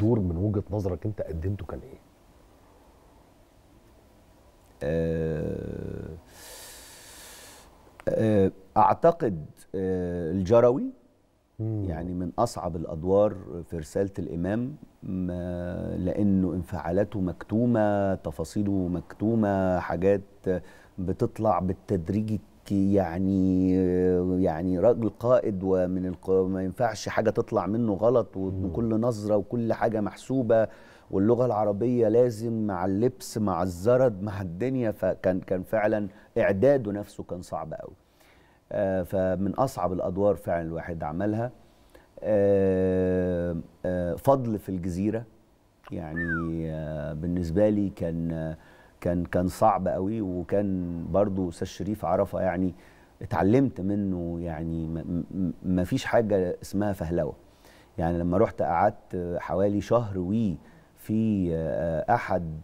دور من وجهه نظرك انت قدمته كان ايه؟ آه، آه، اعتقد آه، الجروي يعني من اصعب الادوار في رساله الامام لانه انفعالاته مكتومه تفاصيله مكتومه حاجات بتطلع بالتدريج يعني يعني راجل قائد ومن الق... ما ينفعش حاجه تطلع منه غلط وكل نظره وكل حاجه محسوبه واللغه العربيه لازم مع اللبس مع الزرد مع الدنيا فكان كان فعلا اعداده نفسه كان صعب قوي آه فمن اصعب الادوار فعلا الواحد عملها آه آه فضل في الجزيره يعني آه، بالنسبه لي كان كان كان صعب قوي وكان برضو استاذ شريف عرفه يعني اتعلمت منه يعني ما فيش حاجه اسمها فهلوه يعني لما رحت قعدت حوالي شهر وي في احد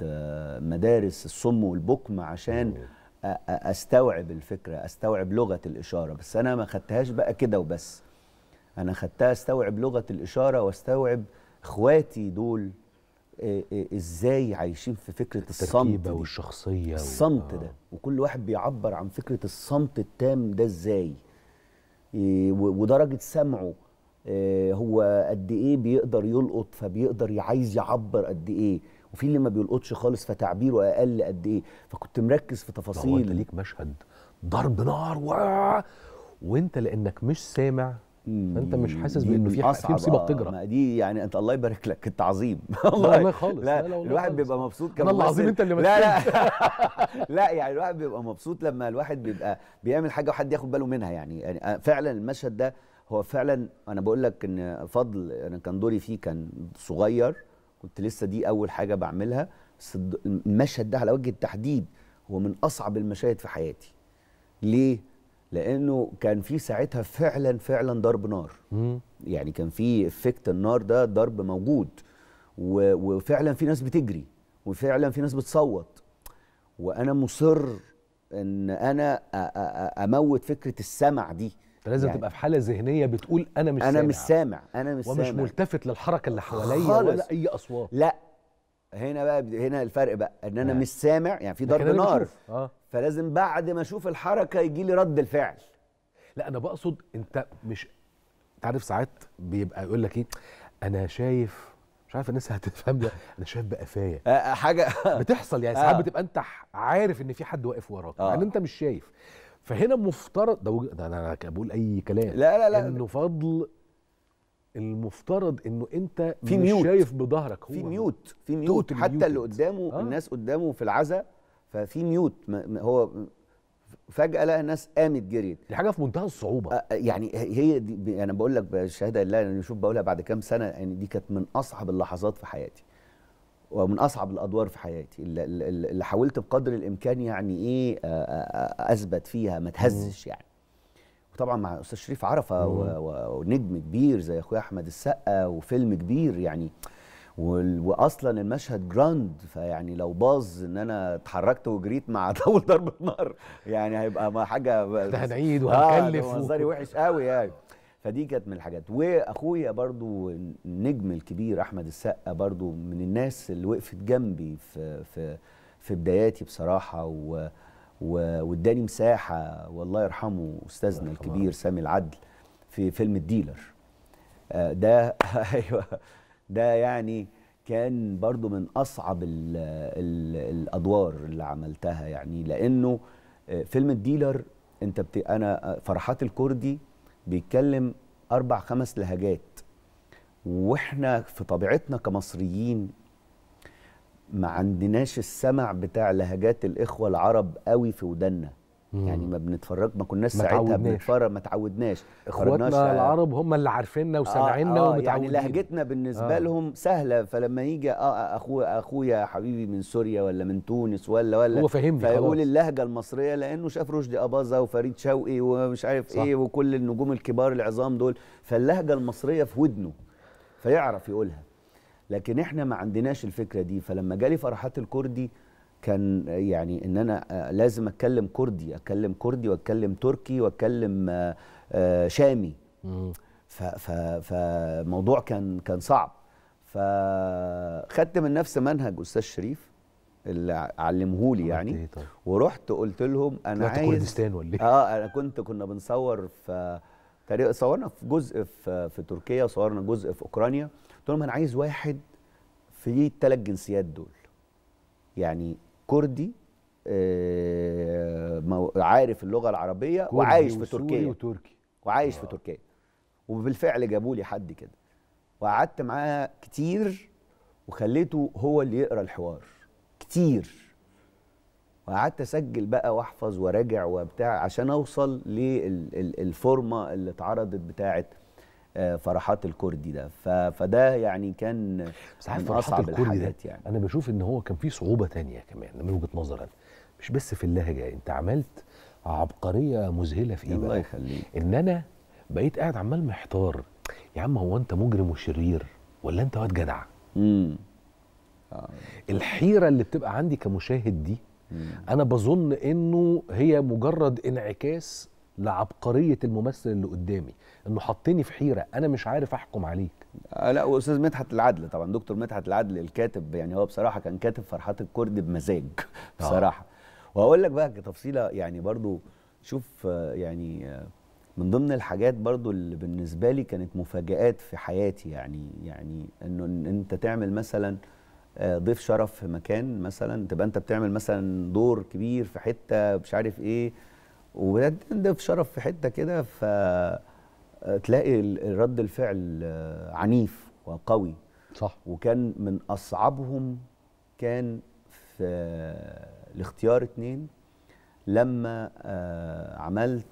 مدارس الصم والبكم عشان استوعب الفكره استوعب لغه الاشاره بس انا ما خدتهاش بقى كده وبس انا خدتها استوعب لغه الاشاره واستوعب اخواتي دول إيه، إيه، ازاي عايشين في فكره الصمت التركيبه والشخصيه الصمت ده آه. وكل واحد بيعبر عن فكره الصمت التام ده ازاي إيه، ودرجه سمعه آه، هو قد ايه بيقدر يلقط فبيقدر عايز يعبر قد ايه وفي اللي ما بيلقطش خالص فتعبيره اقل قد ايه فكنت مركز في تفاصيل هو انت ليك مشهد ضرب نار و... وانت لانك مش سامع فانت مش حاسس بانه في في مصيبه بتجرى ما دي يعني انت الله يبارك لك انت عظيم والله خالص لا, لا, لا الواحد خالص. بيبقى مبسوط كمان الله عظيم انت اللي لا لا لا يعني الواحد بيبقى مبسوط لما الواحد بيبقى بيعمل حاجه وحد ياخد باله منها يعني, يعني آه، فعلا المشهد ده هو فعلا انا بقول لك ان فضل انا كان دوري فيه كان صغير كنت لسه دي اول حاجه بعملها بس المشهد ده على وجه التحديد هو من اصعب المشاهد في حياتي ليه لانه كان في ساعتها فعلا فعلا ضرب نار يعني كان في افكت النار ده ضرب موجود وفعلا في ناس بتجري وفعلا في ناس بتصوت وانا مصر ان انا اموت فكره السمع دي انت لازم يعني تبقى في حاله ذهنيه بتقول انا مش انا سامع. مش سامع انا مش ومش سامع ومش ملتفت للحركه اللي حواليا ولا اي اصوات لا هنا بقى هنا الفرق بقى ان انا آه. مش سامع يعني في ضرب نار آه. فلازم بعد ما اشوف الحركه يجي لي رد الفعل لا انا بقصد انت مش تعرف ساعات بيبقى يقول لك ايه انا شايف مش عارف الناس هتفهم ده انا شايف بقفايا آه،, آه حاجه بتحصل يعني ساعات آه. بتبقى انت عارف ان في حد واقف وراك آه. يعني انت مش شايف فهنا مفترض ده, ده انا بقول اي كلام لا لا لا انه فضل المفترض انه انت في مش ميوت. شايف بظهرك هو في ميوت في ميوت حتى ميوت. اللي قدامه آه. الناس قدامه في العزاء ففي ميوت ما هو فجاه لقى الناس قامت جريت دي حاجه في منتهى الصعوبه آه يعني هي دي يعني انا بقول لك بالشهاده لله انا شوف بقولها بعد كام سنه يعني دي كانت من اصعب اللحظات في حياتي ومن اصعب الادوار في حياتي اللي, اللي حاولت بقدر الامكان يعني ايه اثبت فيها ما تهزش يعني وطبعا مع الاستاذ شريف عرفه ونجم كبير زي اخويا احمد السقا وفيلم كبير يعني واصلا المشهد جراند فيعني لو باظ ان انا اتحركت وجريت مع طول ضربه نار يعني هيبقى حاجه آه، ده هنعيد وهنكلف آه منظري وحش قوي يعني فدي كانت من الحاجات واخويا برضو النجم الكبير احمد السقا برضو من الناس اللي وقفت جنبي في في في بداياتي بصراحه و واداني مساحه والله يرحمه استاذنا الكبير سامي العدل في فيلم الديلر آه، ده ايوه ده يعني كان برضو من اصعب الـ الـ الادوار اللي عملتها يعني لانه آه، فيلم الديلر انت بت... انا آه، فرحات الكردي بيتكلم اربع خمس لهجات واحنا في طبيعتنا كمصريين ما عندناش السمع بتاع لهجات الاخوه العرب قوي في ودنا يعني ما بنتفرج ما كناش ساعتها بنتفرج ما تعودناش اخواتنا العرب هم اللي عارفيننا وسامعيننا آه آه يعني ومتعودين يعني لهجتنا بالنسبه آه. لهم سهله فلما يجي اه, آه، اخو اخويا حبيبي من سوريا ولا من تونس ولا ولا هو فاهمني فيقول اللهجه المصريه لانه شاف رشدي اباظه وفريد شوقي ومش عارف صح. ايه وكل النجوم الكبار العظام دول فاللهجه المصريه في ودنه فيعرف يقولها لكن احنا ما عندناش الفكره دي فلما جالي فرحات الكردي كان يعني ان انا آه، لازم اتكلم كردي اتكلم كردي واتكلم تركي واتكلم آه، آه، شامي فموضوع كان كان صعب فخدت من نفس منهج استاذ شريف اللي علمهولي يعني إيه طيب؟ ورحت قلت لهم انا عايز كردستان ولا إيه؟ اه انا كنت كنا بنصور في صورنا في جزء في, في تركيا وصورنا جزء في اوكرانيا قلت لهم انا عايز واحد في الثلاث جنسيات دول يعني كردي آه عارف اللغه العربيه وعايش في تركيا وتركي وعايش آه. في تركيا وبالفعل جابوا لي حد كده وقعدت معاه كتير وخليته هو اللي يقرا الحوار كتير وقعدت اسجل بقى واحفظ وراجع وبتاع عشان اوصل للفورمه اللي اتعرضت بتاعه آه، فرحات الكردي ده فده يعني كان بس عارف فرحات الكردي ده يعني. انا بشوف ان هو كان في صعوبه تانية كمان من وجهه نظرا مش بس في اللهجه انت عملت عبقريه مذهله في ايه الله يخليك ان انا بقيت قاعد عمال محتار يا عم هو انت مجرم وشرير ولا انت واد جدع امم آه. الحيره اللي بتبقى عندي كمشاهد دي مم. انا بظن انه هي مجرد انعكاس لعبقريه الممثل اللي قدامي انه حطني في حيره انا مش عارف احكم عليك آه لا واستاذ مدحت العدل طبعا دكتور مدحت العدل الكاتب يعني هو بصراحه كان كاتب فرحات الكرد بمزاج آه. بصراحه آه. وهقول لك بقى تفصيله يعني برضو شوف آه، يعني آه، من ضمن الحاجات برضو اللي بالنسبه لي كانت مفاجات في حياتي يعني يعني انه إن انت تعمل مثلا ضيف شرف في مكان مثلا تبقى انت بتعمل مثلا دور كبير في حته مش عارف ايه وبدات تنضف شرف في حته كده ف تلاقي رد الفعل آه، عنيف وقوي صح وكان من اصعبهم كان في الاختيار اتنين لما آه، عملت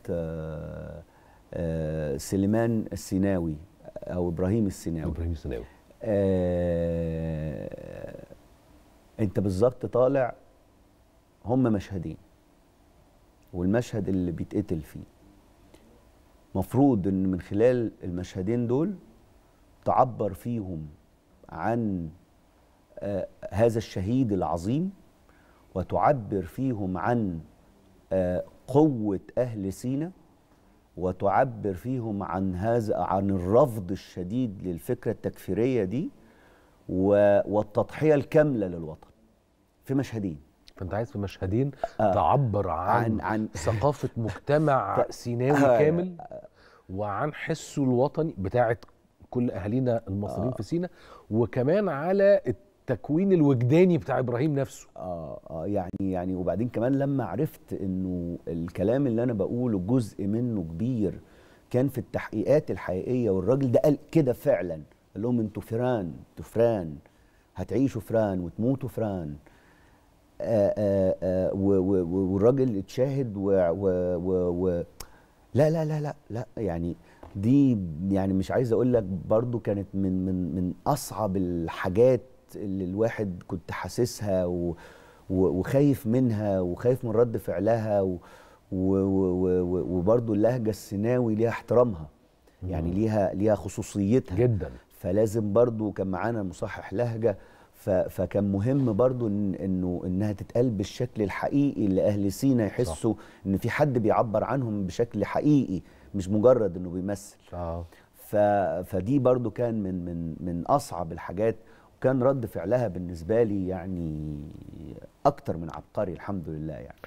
آه، سليمان السيناوي او ابراهيم السيناوي ابراهيم السيناوي آه انت بالظبط طالع هم مشهدين والمشهد اللي بيتقتل فيه مفروض ان من خلال المشهدين دول تعبر فيهم عن آه هذا الشهيد العظيم وتعبر فيهم عن آه قوة أهل سينا وتعبر فيهم عن هذا عن الرفض الشديد للفكرة التكفيرية دي والتضحية الكاملة للوطن في مشهدين فانت عايز في مشهدين آه. تعبر عن, عن, عن ثقافه مجتمع سيناوي آه. كامل وعن حسه الوطني بتاعه كل اهالينا المصريين آه. في سينا وكمان على التكوين الوجداني بتاع ابراهيم نفسه اه اه يعني يعني وبعدين كمان لما عرفت انه الكلام اللي انا بقوله جزء منه كبير كان في التحقيقات الحقيقيه والراجل ده قال كده فعلا قال لهم انتوا فران انتوا فران هتعيشوا فران وتموتوا فران والراجل اتشاهد و, و, و, و لا لا لا لا لا يعني دي يعني مش عايز اقول لك برضو كانت من من من اصعب الحاجات اللي الواحد كنت حاسسها وخايف منها وخايف من رد فعلها وبرضو اللهجه السيناوي ليها احترامها يعني ليها ليها خصوصيتها جدا فلازم برضو كان معانا مصحح لهجه فكان مهم برضو إن انه انها تتقال بالشكل الحقيقي اللي اهل سينا يحسوا صح. ان في حد بيعبر عنهم بشكل حقيقي مش مجرد انه بيمثل اه فدي برضو كان من من من اصعب الحاجات وكان رد فعلها بالنسبه لي يعني اكتر من عبقري الحمد لله يعني